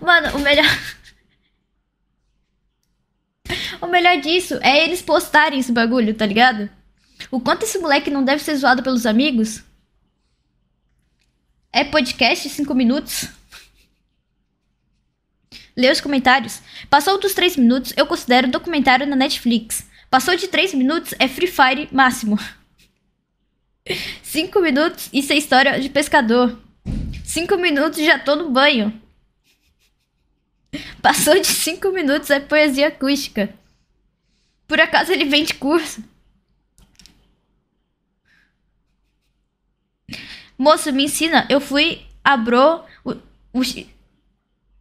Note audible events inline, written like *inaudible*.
Mano, o melhor. *laughs* O melhor disso é eles postarem esse bagulho, tá ligado? O quanto esse moleque não deve ser zoado pelos amigos. É podcast 5 minutos. Lê os comentários. Passou dos 3 minutos, eu considero documentário na Netflix. Passou de 3 minutos, é Free Fire máximo. 5 *laughs* minutos, isso é história de pescador. 5 minutos, já tô no banho. Passou de cinco minutos é poesia acústica. Por acaso ele vem de curso? Moço, me ensina. Eu fui, abro o, o,